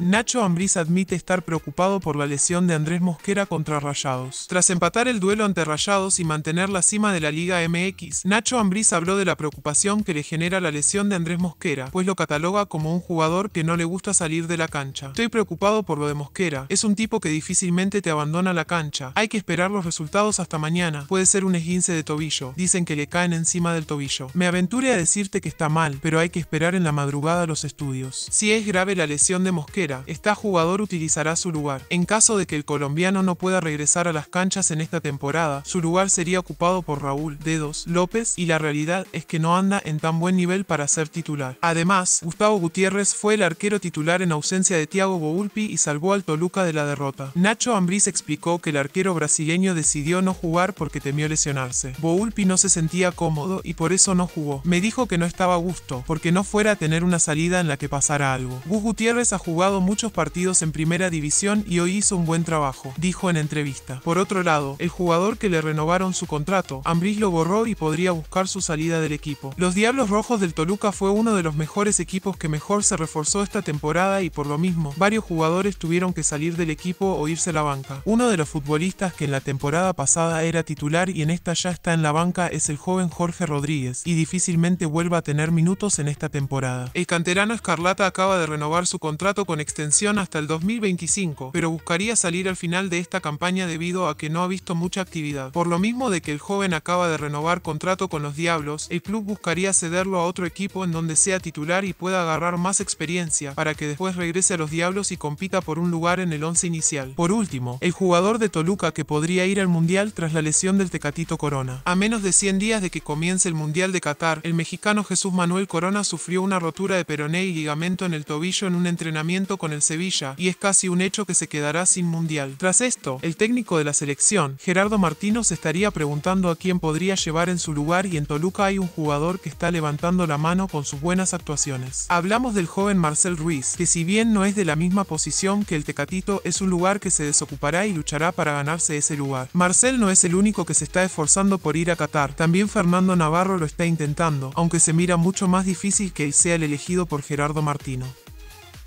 Nacho Ambriz admite estar preocupado por la lesión de Andrés Mosquera contra Rayados. Tras empatar el duelo ante Rayados y mantener la cima de la Liga MX, Nacho Ambriz habló de la preocupación que le genera la lesión de Andrés Mosquera, pues lo cataloga como un jugador que no le gusta salir de la cancha. Estoy preocupado por lo de Mosquera, es un tipo que difícilmente te abandona la cancha, hay que esperar los resultados hasta mañana, puede ser un esguince de tobillo, dicen que le caen encima del tobillo. Me aventure a decirte que está mal, pero hay que esperar en la madrugada los estudios. Si es grave la lesión de Mosquera, esta jugador utilizará su lugar. En caso de que el colombiano no pueda regresar a las canchas en esta temporada, su lugar sería ocupado por Raúl, Dedos, López y la realidad es que no anda en tan buen nivel para ser titular. Además, Gustavo Gutiérrez fue el arquero titular en ausencia de Thiago Boulpi y salvó al Toluca de la derrota. Nacho Ambriz explicó que el arquero brasileño decidió no jugar porque temió lesionarse. Boulpi no se sentía cómodo y por eso no jugó. Me dijo que no estaba a gusto, porque no fuera a tener una salida en la que pasara algo. Gus Gutiérrez ha jugado muchos partidos en primera división y hoy hizo un buen trabajo, dijo en entrevista. Por otro lado, el jugador que le renovaron su contrato, Ambriz lo borró y podría buscar su salida del equipo. Los Diablos Rojos del Toluca fue uno de los mejores equipos que mejor se reforzó esta temporada y por lo mismo, varios jugadores tuvieron que salir del equipo o irse a la banca. Uno de los futbolistas que en la temporada pasada era titular y en esta ya está en la banca es el joven Jorge Rodríguez, y difícilmente vuelva a tener minutos en esta temporada. El canterano Escarlata acaba de renovar su contrato con extensión hasta el 2025, pero buscaría salir al final de esta campaña debido a que no ha visto mucha actividad. Por lo mismo de que el joven acaba de renovar contrato con los Diablos, el club buscaría cederlo a otro equipo en donde sea titular y pueda agarrar más experiencia para que después regrese a los Diablos y compita por un lugar en el 11 inicial. Por último, el jugador de Toluca que podría ir al Mundial tras la lesión del Tecatito Corona. A menos de 100 días de que comience el Mundial de Qatar, el mexicano Jesús Manuel Corona sufrió una rotura de peroné y ligamento en el tobillo en un entrenamiento con el Sevilla y es casi un hecho que se quedará sin Mundial. Tras esto, el técnico de la selección, Gerardo Martino, se estaría preguntando a quién podría llevar en su lugar y en Toluca hay un jugador que está levantando la mano con sus buenas actuaciones. Hablamos del joven Marcel Ruiz, que si bien no es de la misma posición que el Tecatito, es un lugar que se desocupará y luchará para ganarse ese lugar. Marcel no es el único que se está esforzando por ir a Qatar, también Fernando Navarro lo está intentando, aunque se mira mucho más difícil que él sea el elegido por Gerardo Martino.